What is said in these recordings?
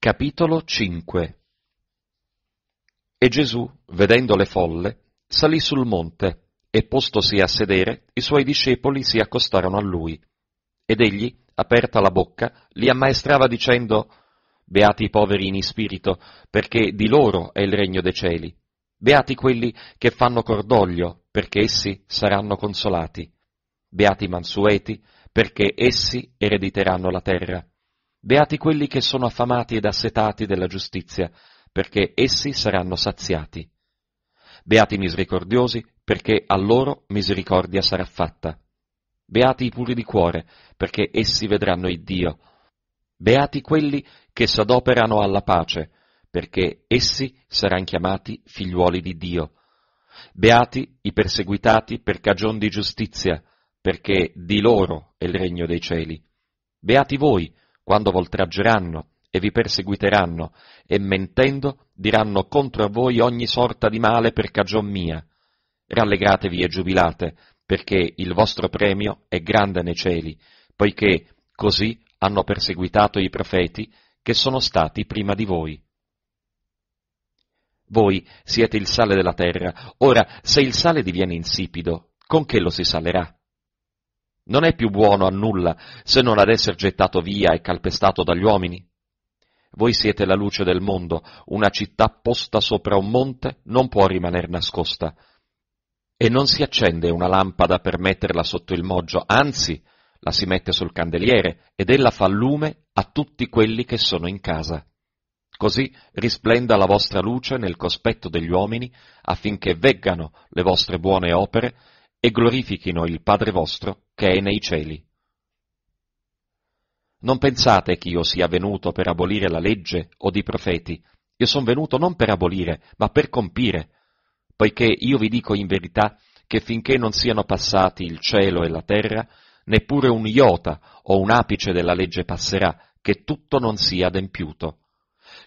Capitolo 5 E Gesù, vedendo le folle, salì sul monte e postosi a sedere, i suoi discepoli si accostarono a lui. Ed egli, aperta la bocca, li ammaestrava dicendo, Beati i poveri in spirito, perché di loro è il regno dei cieli. Beati quelli che fanno cordoglio, perché essi saranno consolati. Beati i mansueti, perché essi erediteranno la terra. Beati quelli che sono affamati ed assetati della giustizia, perché essi saranno saziati. Beati i misericordiosi, perché a loro misericordia sarà fatta. Beati i puri di cuore, perché essi vedranno il Dio. Beati quelli che s'adoperano alla pace, perché essi saranno chiamati figliuoli di Dio. Beati i perseguitati per cagion di giustizia, perché di loro è il regno dei cieli. Beati voi, quando voltraggeranno e vi perseguiteranno, e mentendo diranno contro a voi ogni sorta di male per cagion mia. Rallegratevi e giubilate, perché il vostro premio è grande nei cieli, poiché così hanno perseguitato i profeti che sono stati prima di voi. Voi siete il sale della terra, ora se il sale diviene insipido, con che lo si salerà? non è più buono a nulla se non ad essere gettato via e calpestato dagli uomini. Voi siete la luce del mondo, una città posta sopra un monte non può rimaner nascosta. E non si accende una lampada per metterla sotto il moggio, anzi la si mette sul candeliere ed ella fa lume a tutti quelli che sono in casa. Così risplenda la vostra luce nel cospetto degli uomini affinché veggano le vostre buone opere e glorifichino il Padre vostro che è nei cieli. Non pensate che io sia venuto per abolire la legge o di profeti. Io sono venuto non per abolire, ma per compire, poiché io vi dico in verità che finché non siano passati il cielo e la terra, neppure un iota o un apice della legge passerà, che tutto non sia adempiuto.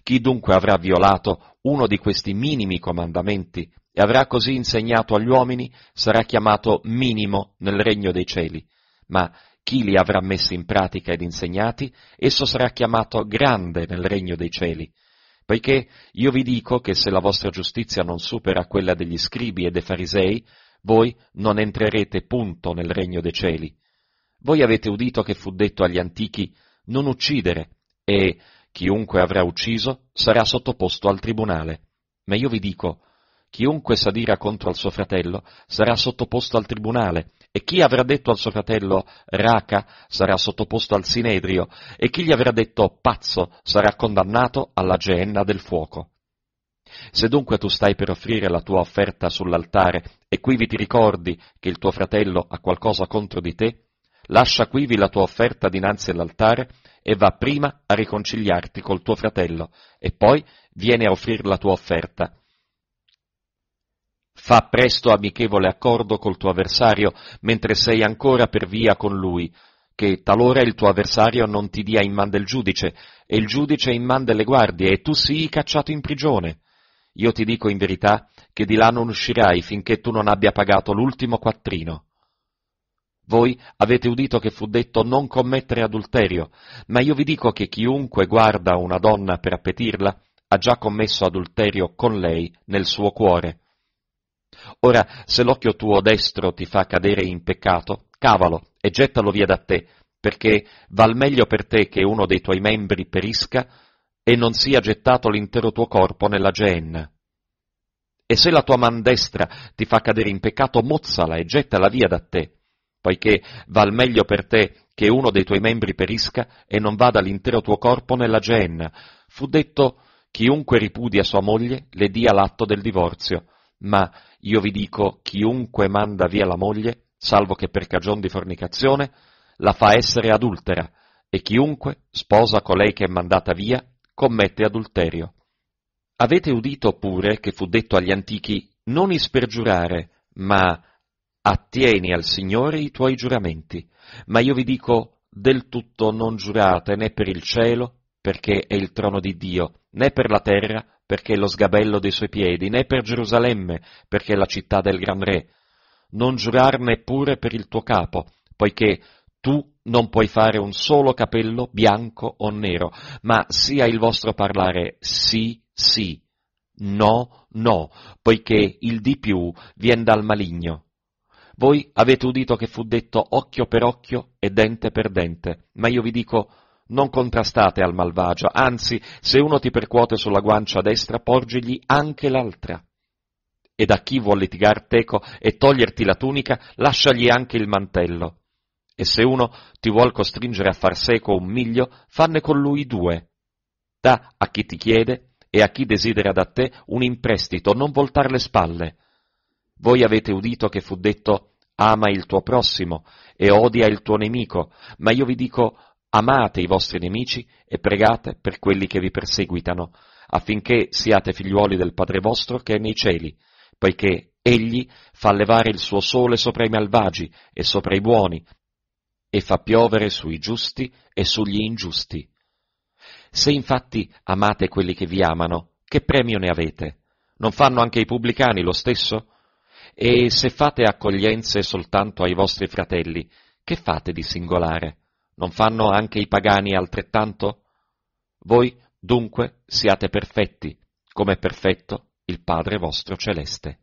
Chi dunque avrà violato uno di questi minimi comandamenti e avrà così insegnato agli uomini sarà chiamato minimo nel regno dei cieli, ma chi li avrà messi in pratica ed insegnati, esso sarà chiamato grande nel regno dei cieli. Poiché io vi dico che se la vostra giustizia non supera quella degli scribi e dei farisei, voi non entrerete punto nel regno dei cieli. Voi avete udito che fu detto agli antichi non uccidere, e chiunque avrà ucciso sarà sottoposto al tribunale. Ma io vi dico, Chiunque s'adira contro al suo fratello sarà sottoposto al tribunale, e chi avrà detto al suo fratello raca sarà sottoposto al sinedrio, e chi gli avrà detto pazzo sarà condannato alla geenna del fuoco. Se dunque tu stai per offrire la tua offerta sull'altare e quivi ti ricordi che il tuo fratello ha qualcosa contro di te, lascia quivi la tua offerta dinanzi all'altare e va prima a riconciliarti col tuo fratello e poi vieni a offrire la tua offerta Fa presto amichevole accordo col tuo avversario mentre sei ancora per via con lui, che talora il tuo avversario non ti dia in man del giudice, e il giudice in man delle guardie, e tu sii cacciato in prigione. Io ti dico in verità che di là non uscirai finché tu non abbia pagato l'ultimo quattrino. Voi avete udito che fu detto non commettere adulterio, ma io vi dico che chiunque guarda una donna per appetirla ha già commesso adulterio con lei nel suo cuore. Ora, se l'occhio tuo destro ti fa cadere in peccato, cavalo e gettalo via da te, perché val meglio per te che uno dei tuoi membri perisca e non sia gettato l'intero tuo corpo nella geenna. E se la tua man destra ti fa cadere in peccato, mozzala e gettala via da te, poiché val meglio per te che uno dei tuoi membri perisca e non vada l'intero tuo corpo nella geenna. Fu detto, chiunque ripudia sua moglie le dia l'atto del divorzio, ma io vi dico, chiunque manda via la moglie, salvo che per cagion di fornicazione, la fa essere adultera, e chiunque sposa colei che è mandata via, commette adulterio. Avete udito pure che fu detto agli antichi, non ispergiurare, ma attieni al Signore i tuoi giuramenti. Ma io vi dico, del tutto non giurate né per il cielo, perché è il trono di Dio, né per la terra, perché è lo sgabello dei suoi piedi, né per Gerusalemme, perché è la città del gran re. Non giurar neppure per il tuo capo, poiché tu non puoi fare un solo capello bianco o nero, ma sia il vostro parlare sì, sì, no, no, poiché il di più viene dal maligno. Voi avete udito che fu detto occhio per occhio e dente per dente, ma io vi dico non contrastate al malvagio, anzi, se uno ti percuote sulla guancia destra, porgigli anche l'altra. Ed a chi vuol litigar teco e toglierti la tunica, lasciagli anche il mantello. E se uno ti vuol costringere a far seco un miglio, fanne con lui due. Da a chi ti chiede e a chi desidera da te un imprestito, non voltar le spalle. Voi avete udito che fu detto ama il tuo prossimo e odia il tuo nemico, ma io vi dico Amate i vostri nemici e pregate per quelli che vi perseguitano, affinché siate figliuoli del Padre vostro che è nei cieli, poiché egli fa levare il suo sole sopra i malvagi e sopra i buoni, e fa piovere sui giusti e sugli ingiusti. Se infatti amate quelli che vi amano, che premio ne avete? Non fanno anche i pubblicani lo stesso? E se fate accoglienze soltanto ai vostri fratelli, che fate di singolare? Non fanno anche i pagani altrettanto? Voi dunque siate perfetti, come è perfetto il Padre vostro celeste.